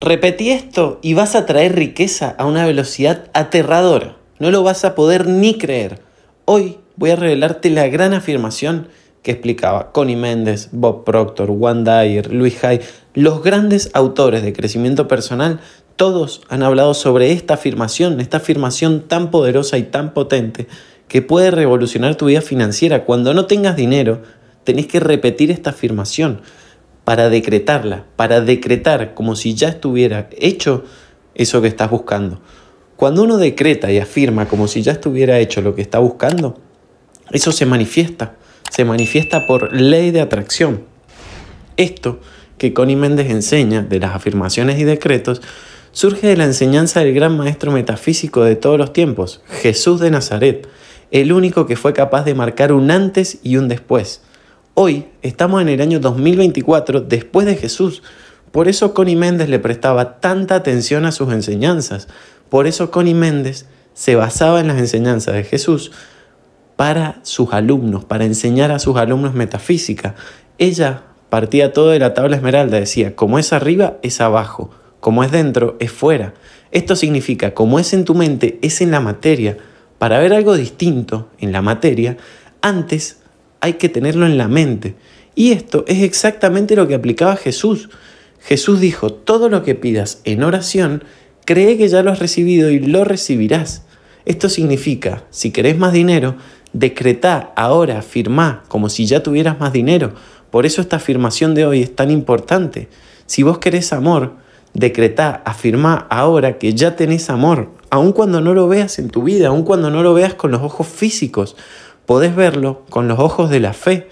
Repetí esto y vas a traer riqueza a una velocidad aterradora. No lo vas a poder ni creer. Hoy voy a revelarte la gran afirmación que explicaba Connie Méndez, Bob Proctor, Juan Dyer, Luis Hay, los grandes autores de crecimiento personal, todos han hablado sobre esta afirmación, esta afirmación tan poderosa y tan potente que puede revolucionar tu vida financiera. Cuando no tengas dinero, tenés que repetir esta afirmación para decretarla, para decretar como si ya estuviera hecho eso que estás buscando. Cuando uno decreta y afirma como si ya estuviera hecho lo que está buscando, eso se manifiesta, se manifiesta por ley de atracción. Esto que Connie Méndez enseña de las afirmaciones y decretos surge de la enseñanza del gran maestro metafísico de todos los tiempos, Jesús de Nazaret, el único que fue capaz de marcar un antes y un después, Hoy estamos en el año 2024 después de Jesús. Por eso Connie Méndez le prestaba tanta atención a sus enseñanzas. Por eso Connie Méndez se basaba en las enseñanzas de Jesús para sus alumnos, para enseñar a sus alumnos metafísica. Ella partía todo de la tabla esmeralda, decía, como es arriba, es abajo, como es dentro, es fuera. Esto significa, como es en tu mente, es en la materia. Para ver algo distinto en la materia, antes hay que tenerlo en la mente. Y esto es exactamente lo que aplicaba Jesús. Jesús dijo, todo lo que pidas en oración, cree que ya lo has recibido y lo recibirás. Esto significa, si querés más dinero, decretá ahora, afirma, como si ya tuvieras más dinero. Por eso esta afirmación de hoy es tan importante. Si vos querés amor, decretá, afirmá ahora que ya tenés amor, aun cuando no lo veas en tu vida, aun cuando no lo veas con los ojos físicos podés verlo con los ojos de la fe,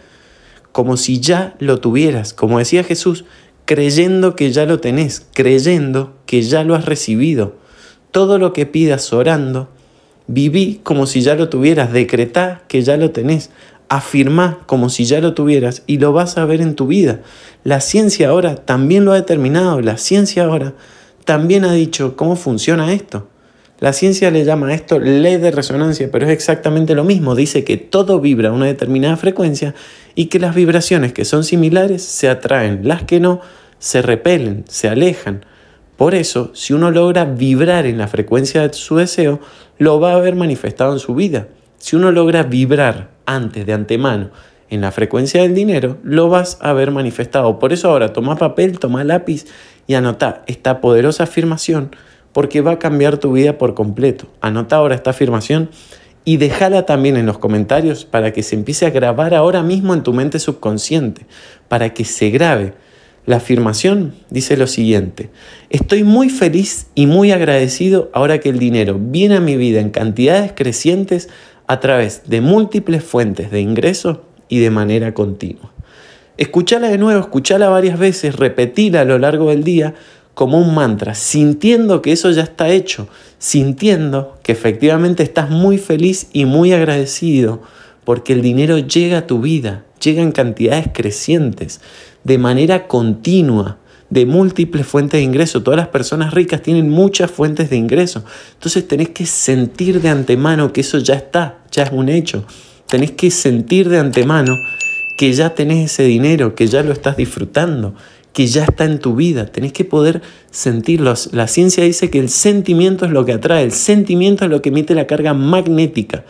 como si ya lo tuvieras, como decía Jesús, creyendo que ya lo tenés, creyendo que ya lo has recibido. Todo lo que pidas orando, viví como si ya lo tuvieras, decretá que ya lo tenés, afirmá como si ya lo tuvieras y lo vas a ver en tu vida. La ciencia ahora también lo ha determinado, la ciencia ahora también ha dicho cómo funciona esto. La ciencia le llama esto ley de resonancia, pero es exactamente lo mismo. Dice que todo vibra a una determinada frecuencia y que las vibraciones que son similares se atraen, las que no se repelen, se alejan. Por eso, si uno logra vibrar en la frecuencia de su deseo, lo va a haber manifestado en su vida. Si uno logra vibrar antes, de antemano, en la frecuencia del dinero, lo vas a haber manifestado. Por eso ahora toma papel, toma lápiz y anota esta poderosa afirmación porque va a cambiar tu vida por completo. Anota ahora esta afirmación y déjala también en los comentarios para que se empiece a grabar ahora mismo en tu mente subconsciente, para que se grabe. La afirmación dice lo siguiente, estoy muy feliz y muy agradecido ahora que el dinero viene a mi vida en cantidades crecientes a través de múltiples fuentes de ingresos... y de manera continua. Escuchala de nuevo, escuchala varias veces, repetila a lo largo del día como un mantra, sintiendo que eso ya está hecho, sintiendo que efectivamente estás muy feliz y muy agradecido porque el dinero llega a tu vida, llega en cantidades crecientes, de manera continua, de múltiples fuentes de ingreso. Todas las personas ricas tienen muchas fuentes de ingreso. Entonces tenés que sentir de antemano que eso ya está, ya es un hecho. Tenés que sentir de antemano que ya tenés ese dinero, que ya lo estás disfrutando, que ya está en tu vida. Tenés que poder sentirlos. La ciencia dice que el sentimiento es lo que atrae, el sentimiento es lo que emite la carga magnética.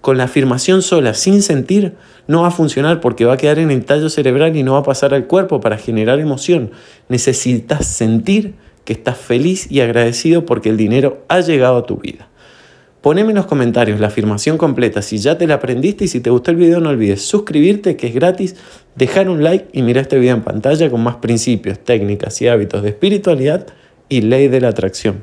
Con la afirmación sola, sin sentir, no va a funcionar porque va a quedar en el tallo cerebral y no va a pasar al cuerpo para generar emoción. Necesitas sentir que estás feliz y agradecido porque el dinero ha llegado a tu vida. Poneme en los comentarios la afirmación completa si ya te la aprendiste y si te gustó el video no olvides suscribirte que es gratis Dejar un like y mirar este video en pantalla con más principios, técnicas y hábitos de espiritualidad y ley de la atracción.